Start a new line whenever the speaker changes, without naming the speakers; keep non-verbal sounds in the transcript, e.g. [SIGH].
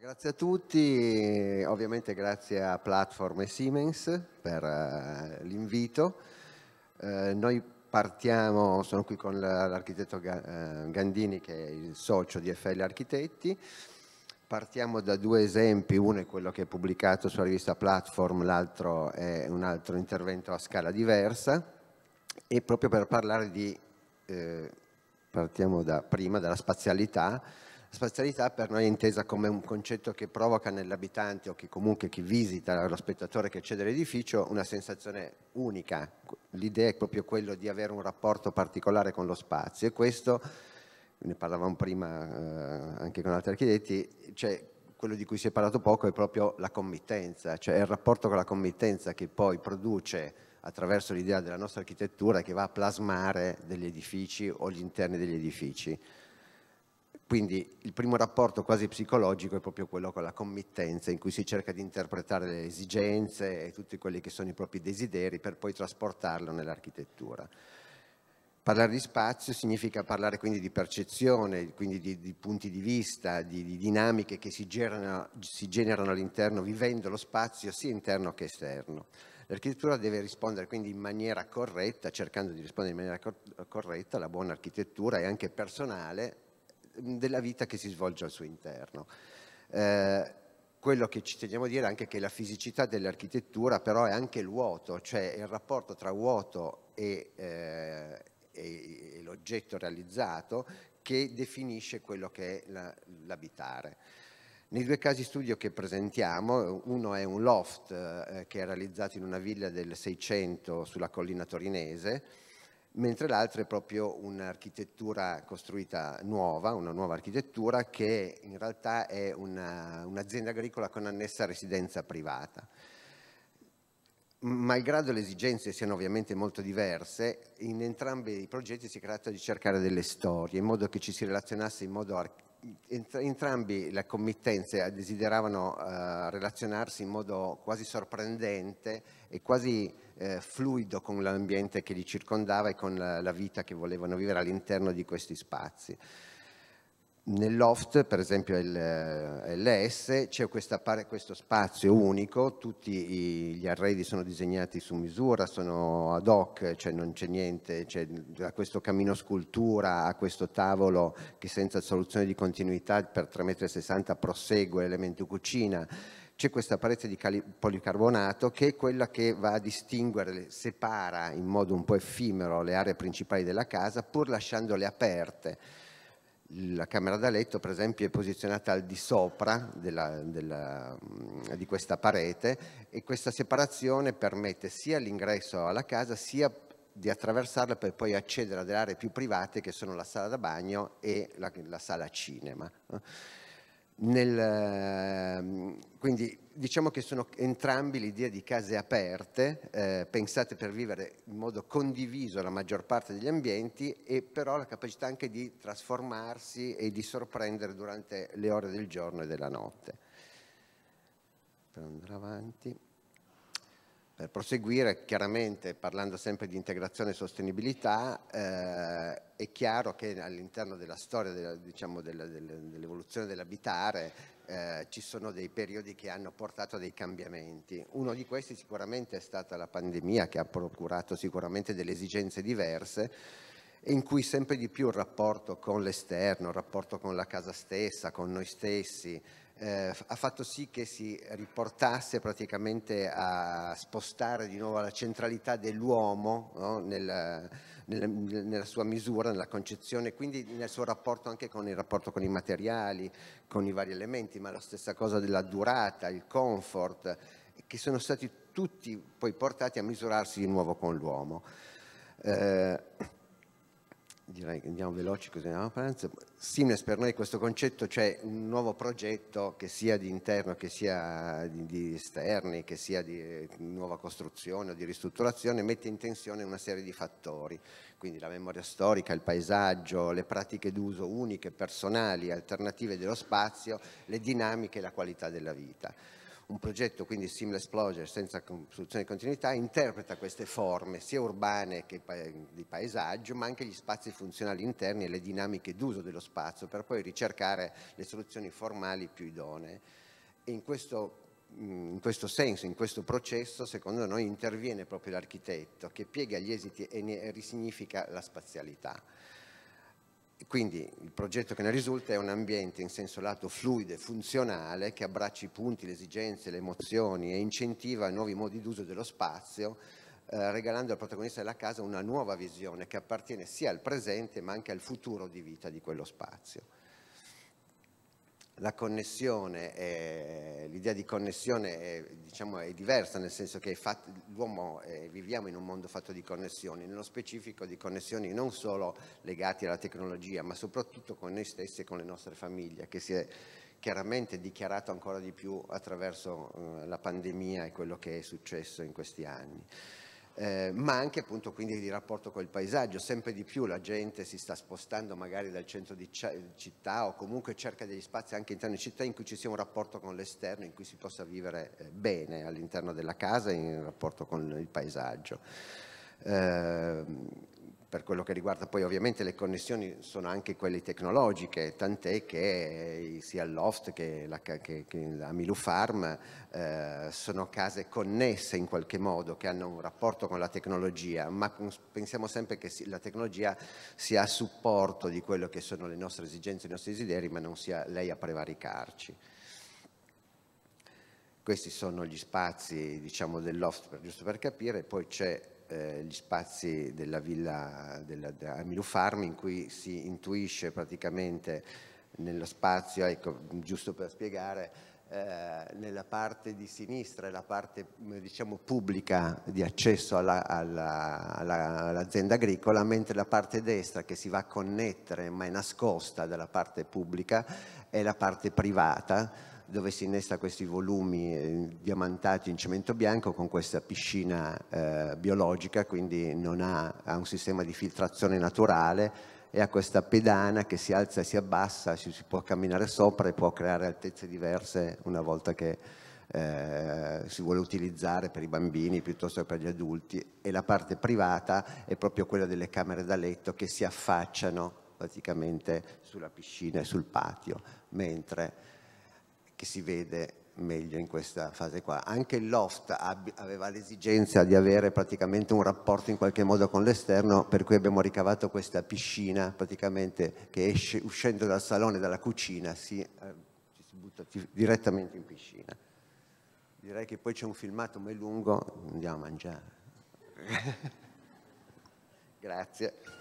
Grazie a tutti, ovviamente grazie a Platform e Siemens per eh, l'invito. Eh, noi partiamo, sono qui con l'architetto eh, Gandini che è il socio di FL Architetti. Partiamo da due esempi, uno è quello che è pubblicato sulla rivista Platform, l'altro è un altro intervento a scala diversa e proprio per parlare di, eh, partiamo da prima, dalla spazialità, Spazialità per noi è intesa come un concetto che provoca nell'abitante o che comunque chi visita, lo spettatore che accede all'edificio, una sensazione unica. L'idea è proprio quella di avere un rapporto particolare con lo spazio e questo, ne parlavamo prima eh, anche con altri architetti, cioè quello di cui si è parlato poco è proprio la committenza, cioè è il rapporto con la committenza che poi produce attraverso l'idea della nostra architettura che va a plasmare degli edifici o gli interni degli edifici. Quindi il primo rapporto quasi psicologico è proprio quello con la committenza, in cui si cerca di interpretare le esigenze e tutti quelli che sono i propri desideri per poi trasportarlo nell'architettura. Parlare di spazio significa parlare quindi di percezione, quindi di, di punti di vista, di, di dinamiche che si generano, si generano all'interno vivendo lo spazio sia interno che esterno. L'architettura deve rispondere quindi in maniera corretta, cercando di rispondere in maniera corretta la buona architettura e anche personale, della vita che si svolge al suo interno. Eh, quello che ci teniamo a dire è anche che la fisicità dell'architettura però è anche il vuoto, cioè il rapporto tra vuoto e, eh, e, l'oggetto realizzato che definisce quello che è la, l'abitare. Nei due casi studio che presentiamo, uno è un loft eh, che è realizzato in una villa del 600 sulla collina torinese, mentre l'altra è proprio un'architettura costruita nuova, una nuova architettura che in realtà è un'azienda agricola con annessa residenza privata. Malgrado le esigenze siano ovviamente molto diverse, in entrambi i progetti si tratta di cercare delle storie, in modo che ci si relazionasse in modo entrambi le committenze eh, desideravano eh, relazionarsi in modo quasi sorprendente e quasi eh, fluido con l'ambiente che li circondava e con la, la vita che volevano vivere all'interno di questi spazi. Nel loft, per esempio LS, c'è questo spazio unico, tutti gli arredi sono disegnati su misura, sono ad hoc, cioè non c'è niente, c'è da questo camino scultura a questo tavolo che senza soluzione di continuità per 3,60 m prosegue l'elemento cucina, c'è questa parete di policarbonato che è quella che va a distinguere, separa in modo un po' effimero le aree principali della casa pur lasciandole aperte la camera da letto per esempio è posizionata al di sopra della, della, mm, di questa parete e questa separazione permette sia l'ingresso alla casa sia di attraversarla per poi accedere a delle aree più private che sono la sala da bagno e la, la sala cinema. Nel, ehm, quindi diciamo che sono entrambi l'idea di case aperte, eh, pensate per vivere in modo condiviso la maggior parte degli ambienti e però la capacità anche di trasformarsi e di sorprendere durante le ore del giorno e della notte. Per andare avanti. Per proseguire, chiaramente parlando sempre di integrazione e sostenibilità, eh, è chiaro che all'interno della storia della, diciamo, della, della, delle, costruzione dell'abitare eh, ci sono dei periodi che hanno portato a dei cambiamenti. Uno di questi sicuramente è stata la pandemia che ha procurato sicuramente delle esigenze diverse in cui sempre di più il rapporto con l'esterno, il rapporto con la casa stessa, con noi stessi, eh, ha fatto sì che si riportasse praticamente a spostare di nuovo la centralità dell'uomo no? nel, nella, sua misura, nella concezione, quindi nel suo rapporto anche con il rapporto con i materiali, con i vari elementi, ma la stessa cosa della durata, il comfort, che sono stati tutti poi portati a misurarsi di nuovo con l'uomo. Eh, direi che andiamo veloci così andiamo a pranzo. Simnes per noi questo concetto, cioè un nuovo progetto che sia di interno, che sia di, di esterni, che sia di eh, nuova costruzione o di ristrutturazione, mette in tensione una serie di fattori, quindi la memoria storica, il paesaggio, le pratiche d'uso uniche, personali, alternative dello spazio, le dinamiche e la qualità della vita un progetto quindi Seamless Closure senza soluzione di continuità interpreta queste forme sia urbane che di paesaggio ma anche gli spazi funzionali interni e le dinamiche d'uso dello spazio per poi ricercare le soluzioni formali più idonee e in questo, mm, in questo senso, in questo processo secondo noi interviene proprio l'architetto che piega gli esiti e ne risignifica la spazialità quindi il progetto che ne risulta è un ambiente in senso lato fluido e funzionale che abbraccia i punti, le esigenze, le emozioni e incentiva nuovi modi d'uso dello spazio, eh, regalando al protagonista della casa una nuova visione che appartiene sia al presente ma anche al futuro di vita di quello spazio la connessione, eh, l'idea di connessione è, diciamo, è, diversa, nel senso che l'uomo eh, viviamo in un mondo fatto di connessioni, nello specifico di connessioni non solo legate alla tecnologia, ma soprattutto con noi stessi e con le nostre famiglie, che si è chiaramente dichiarato ancora di più attraverso eh, la pandemia e quello che è successo in questi anni eh, ma anche appunto quindi di rapporto col paesaggio. Sempre di più la gente si sta spostando magari dal centro di città o comunque cerca degli spazi anche interni di città in cui ci sia un rapporto con l'esterno, in cui si possa vivere eh, bene all'interno della casa in rapporto con il paesaggio. Eh, per quello che riguarda poi ovviamente le connessioni sono anche quelle tecnologiche, tant'è che eh, sia Loft che la, che, che la Milufarm eh, sono case connesse in qualche modo, che hanno un rapporto con la tecnologia, ma pensiamo sempre che la tecnologia sia a supporto di quello che sono le nostre esigenze, i nostri desideri, ma non sia lei a prevaricarci. Questi sono gli spazi diciamo, del loft, giusto per capire, poi c'è eh, gli spazi della villa della, della Farm in cui si intuisce praticamente nello spazio, ecco, giusto per spiegare, eh, nella parte di sinistra e la parte diciamo, pubblica di accesso all'azienda alla, all agricola, mentre la parte destra che si va a connettere ma è nascosta dalla parte pubblica è la parte privata dove si innesta questi volumi eh, diamantati in cemento bianco con questa piscina eh, biologica, quindi non ha, ha, un sistema di filtrazione naturale e ha questa pedana che si alza e si abbassa, ci si può camminare sopra e può creare altezze diverse una volta che eh, si vuole utilizzare per i bambini piuttosto che per gli adulti e la parte privata è proprio quella delle camere da letto che si affacciano praticamente sulla piscina e sul patio, mentre che si vede meglio in questa fase qua. Anche il loft aveva l'esigenza di avere praticamente un rapporto in qualche modo con l'esterno, per cui abbiamo ricavato questa piscina praticamente che esce, uscendo dal salone, dalla cucina, si, eh, ci si butta direttamente in piscina. Direi che poi c'è un filmato, ma è lungo, andiamo a mangiare. [LAUGHS] Grazie.